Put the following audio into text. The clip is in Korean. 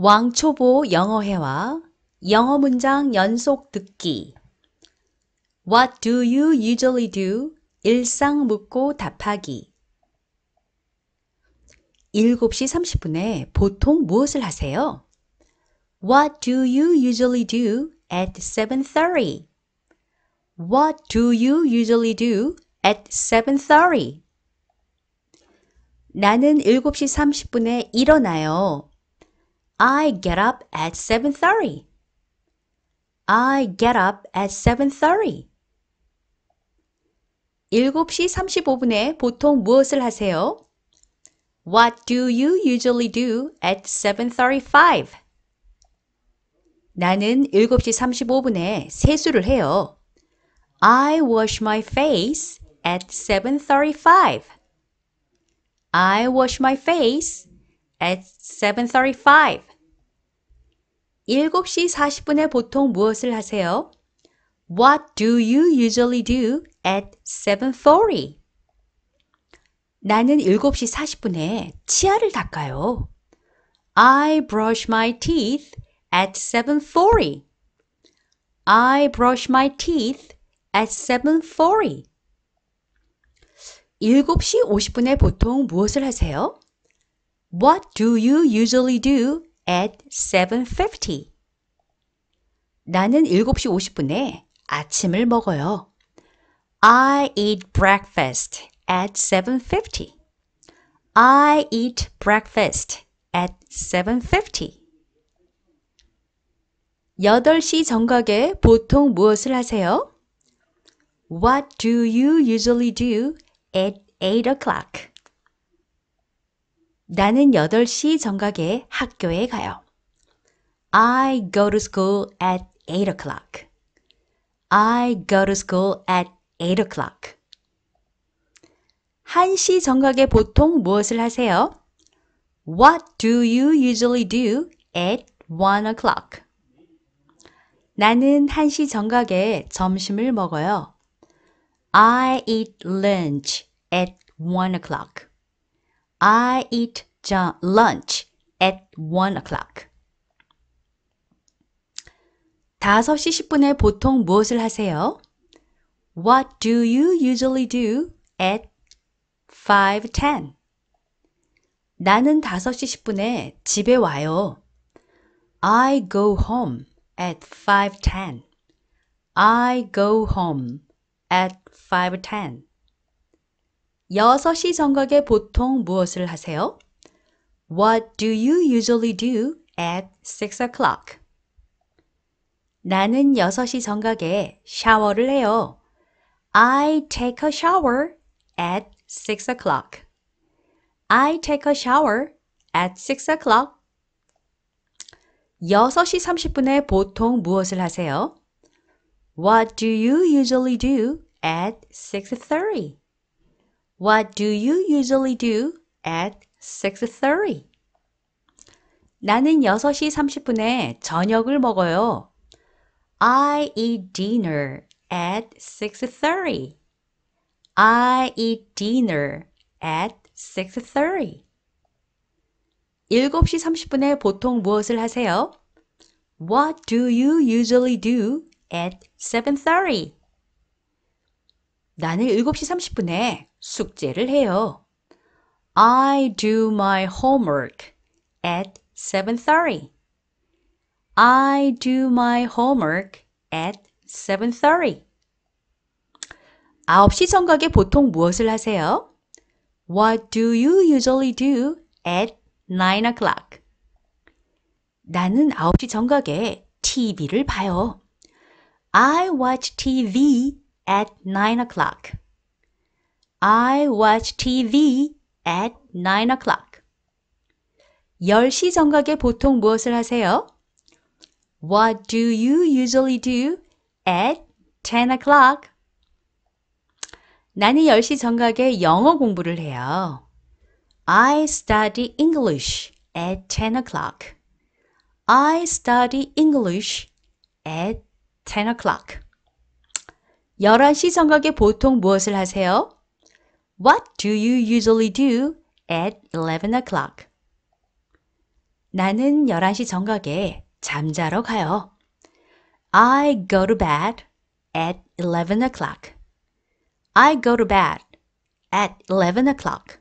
왕초보 영어회화 영어 문장 연속 듣기 What do you usually do? 일상 묻고 답하기 7시 30분에 보통 무엇을 하세요? What do you usually do at 7.30? What do you usually do at 7.30? 나는 7시 30분에 일어나요. I get up at 7:30. I get up at 7:30. 7시 35분에 보통 무엇을 하세요? What do you usually do at 7:35? 나는 7시 35분에 세수를 해요. I wash my face at 7:35. I wash my face at 7:35. 7시 40분에 보통 무엇을 하세요? What do you usually do at 7:40? 나는 7시 40분에 치아를 닦아요. I brush my teeth at 7:40. I brush my teeth at 7:40. 7시 50분에 보통 무엇을 하세요? What do you usually do at 7:50? 나는 7시 50분에 아침을 먹어요. I eat breakfast at 7:50. I eat breakfast at 7:50. 8시 정각에 보통 무엇을 하세요? What do you usually do at 8 o'clock? 나는 8시 정각에 학교에 가요. I go to school at 8 o'clock. I go to school at 8 o'clock. 1시 정각에 보통 무엇을 하세요? What do you usually do at 1 o'clock? 나는 1시 정각에 점심을 먹어요. I eat lunch at 1 o'clock. I eat lunch at one o'clock. 5시 10분에 보통 무엇을 하세요? What do you usually do at 5.10? 나는 5시 10분에 집에 와요. I go home at 5.10. I go home at 5.10. 6시 정각에 보통 무엇을 하세요? What do you usually do at 6 o'clock? 나는 6시 정각에 샤워를 해요. I take a shower at 6 o'clock. I take a shower at 6 o'clock. 6시 30분에 보통 무엇을 하세요? What do you usually do at 6.30? What do you usually do at 6:30? 나는 6시 30분에 저녁을 먹어요. I eat dinner at 6:30. I eat dinner at 6:30. 7시 30분에 보통 무엇을 하세요? What do you usually do at 7:30? 나는 7시 30분에 숙제를 해요. I do my homework at 7:30. I do my homework at 7:30. 9시 정각에 보통 무엇을 하세요? What do you usually do at 9 o'clock? 나는 9시 정각에 TV를 봐요. I watch TV at n i o'clock. I watch TV at 9 o'clock. 10시 정각에 보통 무엇을 하세요? What do you usually do at 10 o'clock? 나는 10시 정각에 영어 공부를 해요. I study English at 10 o'clock. I study English at 10 o'clock. 11시 성각에 보통 무엇을 하세요? What do you usually do at 11 o'clock? 나는 11시 정각에 잠자러 가요. I go to bed at 11 o'clock. I go to bed at 11 o'clock.